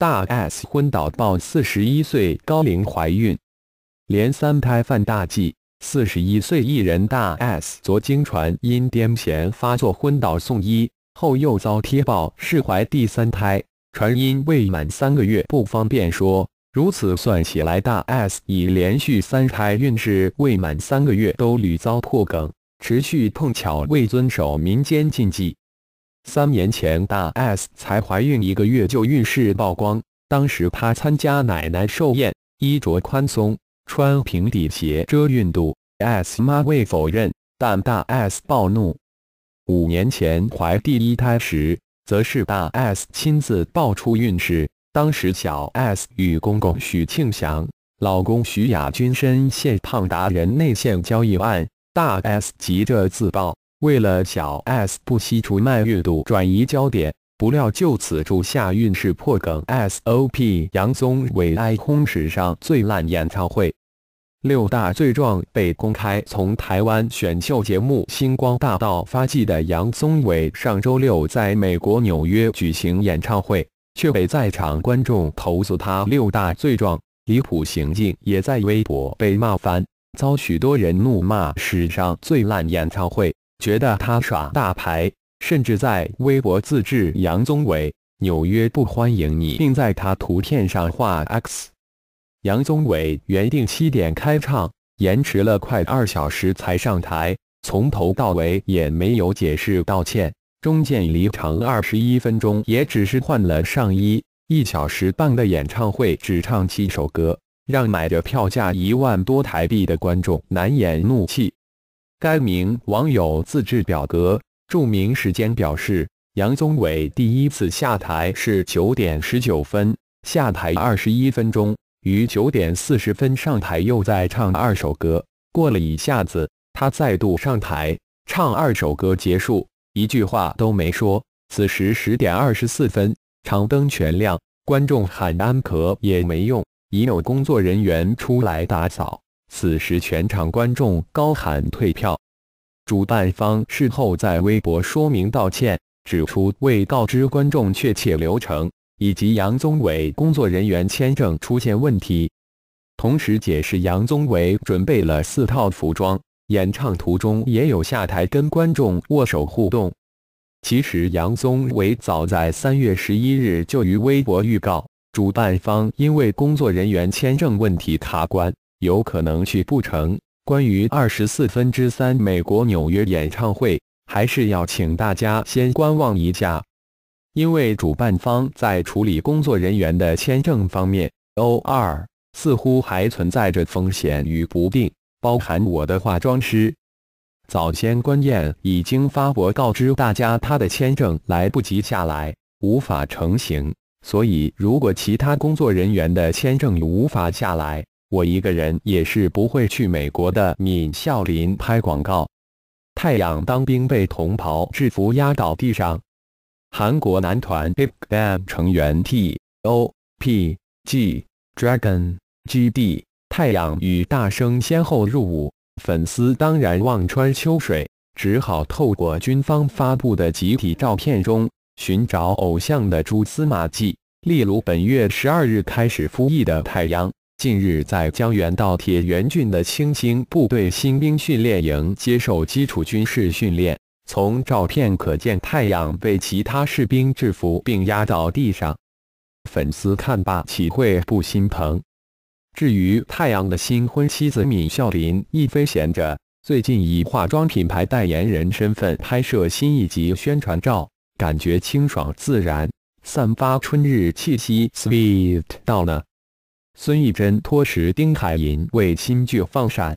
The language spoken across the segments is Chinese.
大 S 昏倒报四十一岁高龄怀孕，连三胎犯大忌。四十一岁艺人大 S 昨经传因癫痫发作昏倒送医，后又遭贴报是怀第三胎，传因未满三个月不方便说。如此算起来，大 S 已连续三胎孕至未满三个月都屡遭破梗，持续碰巧未遵守民间禁忌。三年前，大 S 才怀孕一个月就孕事曝光，当时她参加奶奶寿宴，衣着宽松，穿平底鞋遮孕肚。S 妈未否认，但大 S 暴怒。五年前怀第一胎时，则是大 S 亲自爆出孕事，当时小 S 与公公许庆祥、老公徐亚君深陷胖达人内线交易案，大 S 急着自曝。为了小 S 不惜出卖运度转移焦点，不料就此助下运势破梗。S O P 杨宗纬哀空史上最烂演唱会，六大罪状被公开。从台湾选秀节目《星光大道》发迹的杨宗纬，上周六在美国纽约举行演唱会，却被在场观众投诉他六大罪状，离谱行径也在微博被骂翻，遭许多人怒骂史上最烂演唱会。觉得他耍大牌，甚至在微博自制杨宗纬“纽约不欢迎你”，并在他图片上画 X。杨宗纬原定七点开唱，延迟了快二小时才上台，从头到尾也没有解释道歉。中间离场二十一分钟，也只是换了上衣。一小时半的演唱会只唱七首歌，让买着票价一万多台币的观众难掩怒气。该名网友自制表格注明时间，表示杨宗纬第一次下台是九点十九分，下台二十一分钟，于九点四十分上台，又再唱二首歌。过了一下子，他再度上台唱二首歌结束，一句话都没说。此时十点二十四分，场灯全亮，观众喊安可也没用，已有工作人员出来打扫。此时，全场观众高喊退票。主办方事后在微博说明道歉，指出未告知观众确切流程，以及杨宗纬工作人员签证出现问题。同时解释，杨宗纬准备了四套服装，演唱途中也有下台跟观众握手互动。其实，杨宗纬早在三月十一日就于微博预告，主办方因为工作人员签证问题卡关。有可能去不成。关于二十四分之三美国纽约演唱会，还是要请大家先观望一下，因为主办方在处理工作人员的签证方面，O 二似乎还存在着风险与不定。包含我的化妆师，早先关燕已经发博告知大家，他的签证来不及下来，无法成行。所以，如果其他工作人员的签证无法下来，我一个人也是不会去美国的。闵孝琳拍广告，太阳当兵被同袍制服压倒地上。韩国男团 b p g 成员 T.O.P.G.Dragon.G.D 太阳与大生先后入伍，粉丝当然望穿秋水，只好透过军方发布的集体照片中寻找偶像的蛛丝马迹，例如本月十二日开始服役的太阳。近日在江原道铁原郡的青青部队新兵训练营接受基础军事训练，从照片可见太阳被其他士兵制服并压到地上，粉丝看罢岂会不心疼？至于太阳的新婚妻子闵孝琳亦非闲着，最近以化妆品牌代言人身份拍摄新一集宣传照，感觉清爽自然，散发春日气息，sweet 到了。孙艺珍托食丁海寅为新剧放闪，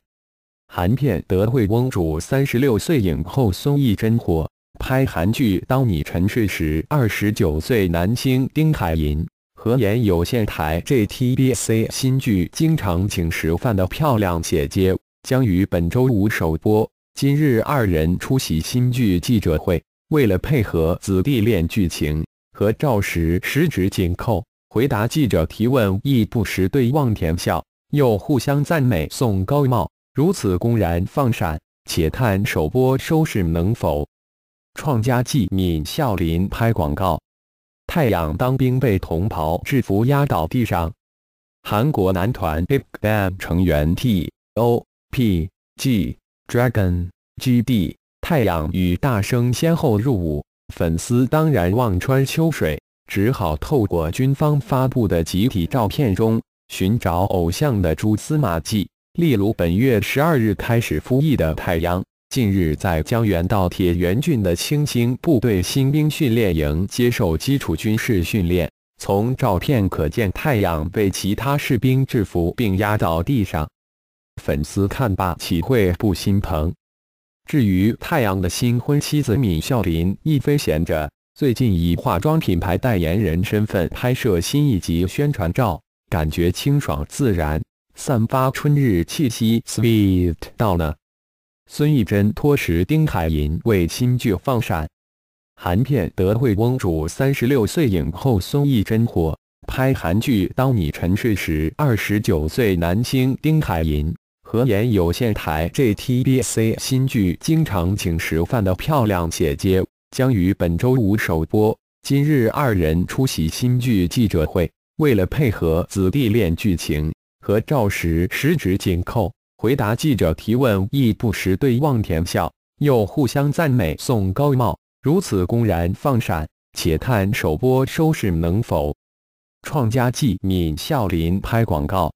韩片《德惠翁主》三十六岁影后孙艺珍火拍韩剧《当你沉睡时》，二十九岁男星丁海寅和演有线台 JTBC 新剧《经常请吃饭的漂亮姐姐》，将于本周五首播。今日二人出席新剧记者会，为了配合姊弟恋剧情，合照时十指紧扣。回答记者提问，亦不时对望田笑，又互相赞美，送高帽，如此公然放闪，且看首播收视能否创佳绩。闵孝琳拍广告，太阳当兵被同袍制服压倒地上。韩国男团 Big Bang 成员 T.O.P、G.Dragon、G.D 太阳与大生先后入伍，粉丝当然望穿秋水。只好透过军方发布的集体照片中寻找偶像的蛛丝马迹，例如本月十二日开始服役的太阳，近日在江原道铁原郡的青星部队新兵训练营接受基础军事训练。从照片可见，太阳被其他士兵制服并压到地上，粉丝看罢岂会不心疼？至于太阳的新婚妻子闵孝琳亦非闲着。最近以化妆品牌代言人身份拍摄新一集宣传照，感觉清爽自然，散发春日气息，sweet 到呢。孙艺珍托时丁海寅为新剧放闪。韩片《德惠翁主》三十六岁影后孙艺珍火，拍韩剧《当你沉睡时》二十九岁男星丁海寅合演有线台 JTBC 新剧，经常请食饭的漂亮姐姐。将于本周五首播。今日二人出席新剧记者会，为了配合子弟恋剧情，和赵石十指紧扣，回答记者提问亦不时对望甜笑，又互相赞美送高帽，如此公然放闪，且看首播收视能否创佳绩。闵孝琳拍广告，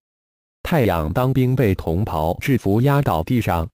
太阳当兵被同袍制服压倒地上，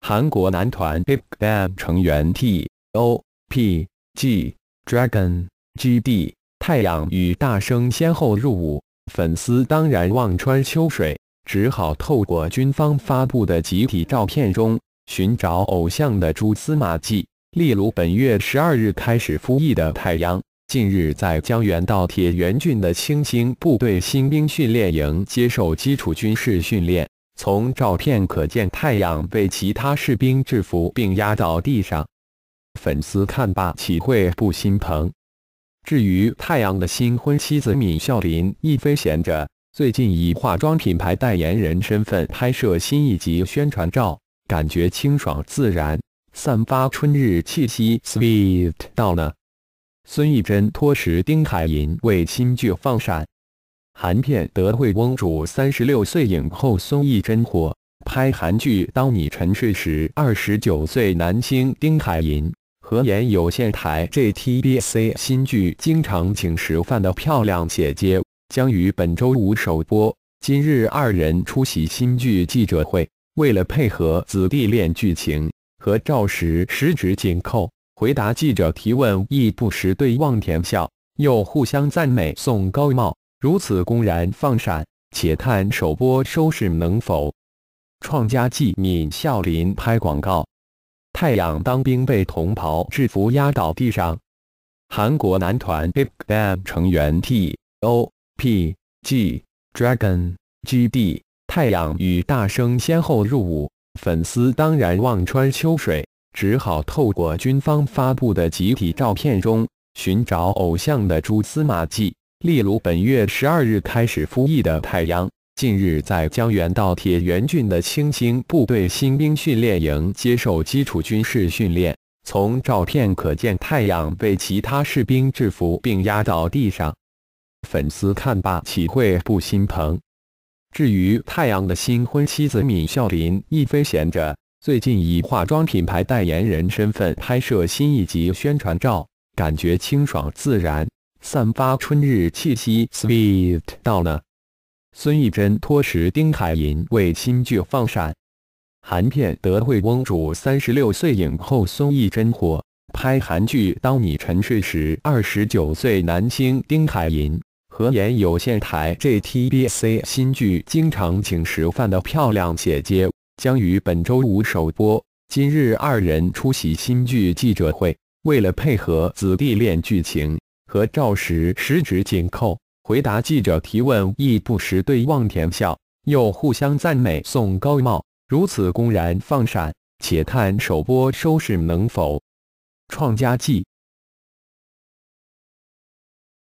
韩国男团 b i g b a n g 成员 T.O。P.G.Dragon.GD 太阳与大生先后入伍，粉丝当然望穿秋水，只好透过军方发布的集体照片中寻找偶像的蛛丝马迹。例如本月十二日开始服役的太阳，近日在江原道铁原郡的青星部队新兵训练营接受基础军事训练，从照片可见，太阳被其他士兵制服并压倒地上。粉丝看罢岂会不心疼？至于太阳的新婚妻子闵孝琳亦非闲着，最近以化妆品牌代言人身份拍摄新一集宣传照，感觉清爽自然，散发春日气息，sweet 到呢。孙艺珍托时丁凯寅为新剧放闪，韩片《德惠翁主》三十六岁影后孙艺珍火拍韩剧《当你沉睡时》，二十九岁男星丁凯寅。河研有限台 J T B C 新剧《经常请食饭》的漂亮姐姐将于本周五首播。今日二人出席新剧记者会，为了配合“子弟恋”剧情，和赵石十指紧扣，回答记者提问亦不时对望甜笑，又互相赞美送高帽，如此公然放闪，且看首播收视能否创佳绩。闵孝琳拍广告。太阳当兵被同袍制服压倒地上，韩国男团 b i g Bang 成员 T.O.P、G.Dragon、G.D 太阳与大生先后入伍，粉丝当然望穿秋水，只好透过军方发布的集体照片中寻找偶像的蛛丝马迹，例如本月十二日开始服役的太阳。近日在江原道铁原郡的青青部队新兵训练营接受基础军事训练。从照片可见，太阳被其他士兵制服并压到地上。粉丝看罢岂会不心疼？至于太阳的新婚妻子闵孝琳，亦非闲着，最近以化妆品牌代言人身份拍摄新一集宣传照，感觉清爽自然，散发春日气息，sweet 到了。孙艺珍托石丁海寅为新剧放闪，韩片《德惠翁主》三十六岁影后孙艺珍火拍韩剧《当你沉睡时》，二十九岁男星丁海寅合演有线台 JTBC 新剧《经常请食饭的漂亮姐姐》，将于本周五首播。今日二人出席新剧记者会，为了配合姊弟恋剧情，合照时十指紧扣。回答记者提问，亦不时对望甜笑，又互相赞美送高帽，如此公然放闪，且看首播收视能否创佳绩。